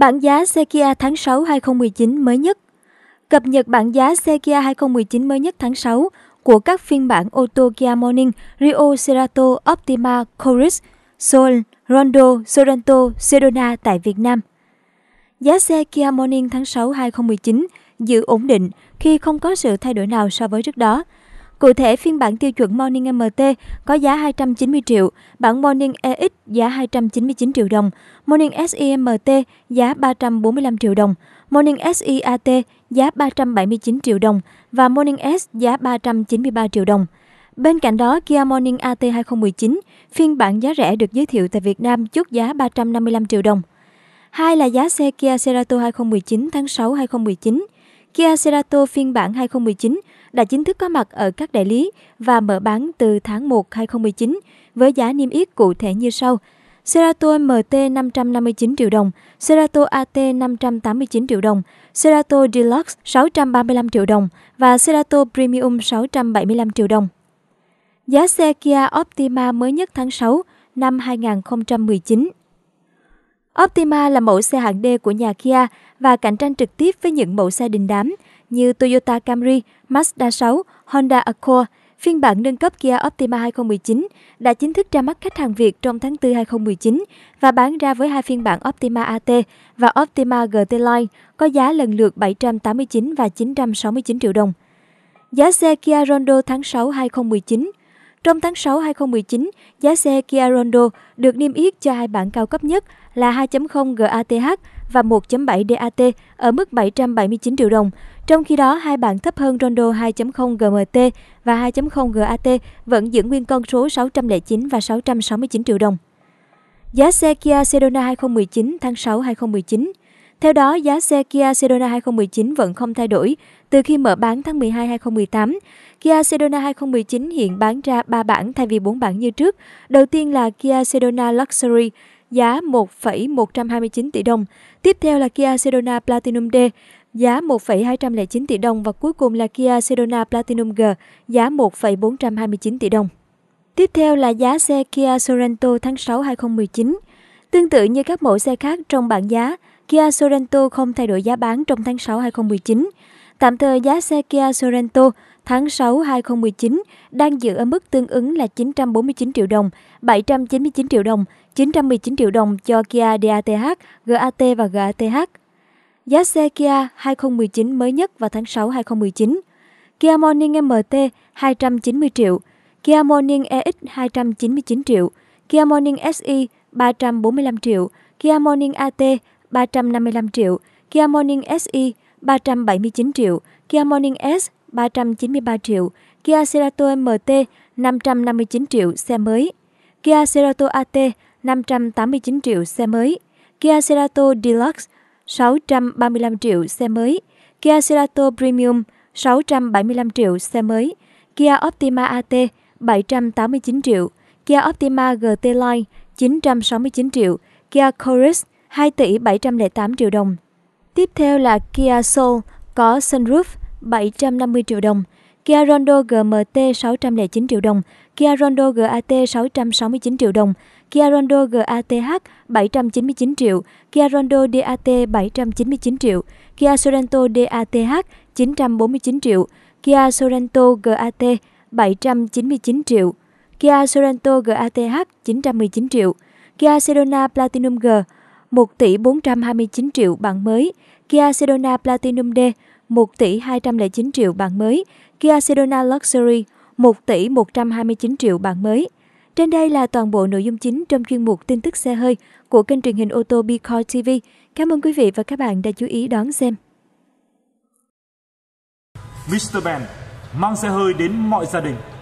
bảng giá xe Kia tháng 6 2019 mới nhất Cập nhật bảng giá xe Kia 2019 mới nhất tháng 6 của các phiên bản ô tô Kia Morning, Rio Cerato, Optima, Chorus, Soul, Rondo, Sorento, Sedona tại Việt Nam. Giá xe Kia Morning tháng 6 2019 giữ ổn định khi không có sự thay đổi nào so với trước đó. Cụ thể, phiên bản tiêu chuẩn Morning MT có giá 290 triệu, bản Morning EX giá 299 triệu đồng, Morning SIMT giá 345 triệu đồng, Morning SIAT giá 379 triệu đồng và Morning S giá 393 triệu đồng. Bên cạnh đó, Kia Morning AT 2019, phiên bản giá rẻ được giới thiệu tại Việt Nam chốt giá 355 triệu đồng. Hai là giá xe Kia Cerato 2019 tháng 6 2019, Kia Cerato phiên bản 2019 đã chính thức có mặt ở các đại lý và mở bán từ tháng 1 2019 với giá niêm yết cụ thể như sau. Serato MT 559 triệu đồng, Serato AT 589 triệu đồng, Serato Deluxe 635 triệu đồng và Serato Premium 675 triệu đồng. Giá xe Kia Optima mới nhất tháng 6 năm 2019 Optima là mẫu xe hạng D của nhà Kia và cạnh tranh trực tiếp với những mẫu xe đình đám như Toyota Camry, Mazda 6, Honda Accord, phiên bản nâng cấp Kia Optima 2019 đã chính thức ra mắt khách hàng Việt trong tháng 4 2019 và bán ra với hai phiên bản Optima AT và Optima GT Line có giá lần lượt 789 và 969 triệu đồng. Giá xe Kia Rondo tháng 6 2019 Trong tháng 6 2019, giá xe Kia Rondo được niêm yết cho hai bản cao cấp nhất là 2.0 GATH và 1.7 DAT ở mức 779 triệu đồng. Trong khi đó, hai bản thấp hơn Rondo 2.0 GMT và 2.0 GAT vẫn giữ nguyên con số 609 và 669 triệu đồng. Giá xe Kia Sedona 2019 tháng 6 2019 theo đó, giá xe Kia Sedona 2019 vẫn không thay đổi từ khi mở bán tháng 12 2018. Kia Sedona 2019 hiện bán ra 3 bản thay vì 4 bản như trước. Đầu tiên là Kia Sedona Luxury giá 1,129 tỷ đồng. Tiếp theo là Kia Sedona Platinum D giá 1,209 tỷ đồng và cuối cùng là Kia Sedona Platinum G giá 1,429 tỷ đồng. Tiếp theo là giá xe Kia Sorento tháng 6 2019. Tương tự như các mẫu xe khác trong bảng giá, Kia Sorento không thay đổi giá bán trong tháng 6 2019. Tạm thời giá xe Kia Sorento tháng 6 2019 đang giữ ở mức tương ứng là 949 triệu đồng, 799 triệu đồng, 919 triệu đồng cho Kia DATH, GAT và GATH. Giá xe Kia 2019 mới nhất vào tháng 6 2019. Kia Morning MT 290 triệu, Kia Morning EX 299 triệu, Kia Morning SE 345 triệu, Kia Morning AT 355 triệu, Kia Morning SE 379 triệu, Kia Morning S 393 triệu, Kia Cerato MT 559 triệu xe mới, Kia Cerato AT 589 triệu xe mới, Kia Cerato Deluxe 635 triệu xe mới, Kia Cerato Premium 675 triệu xe mới, Kia Optima AT 789 triệu, Kia Optima GT Line 969 triệu, Kia Chorus 2 tỷ 708 triệu đồng. Tiếp theo là Kia Soul có sunroof 750 triệu đồng, Kia Rondo GMT 609 triệu đồng, Kia Rondo GAT 669 triệu đồng, Kia Rondo GATH 799 triệu, Kia Rondo DAT 799 triệu, Kia Sorento DATH 949 triệu, Kia Sorento GAT 799 triệu, Kia Sorento GATH 919 triệu, Kia Sedona Platinum G 1 tỷ 429 triệu bản mới, Kia Sedona Platinum D 1 tỷ 209 triệu bản mới, Kia Sedona Luxury 1 tỷ 129 triệu bản mới. Trên đây là toàn bộ nội dung chính trong chuyên mục tin tức xe hơi của kênh truyền hình ô tô Bicar TV. Cảm ơn quý vị và các bạn đã chú ý đón xem. Mr. Ben mang xe hơi đến mọi gia đình.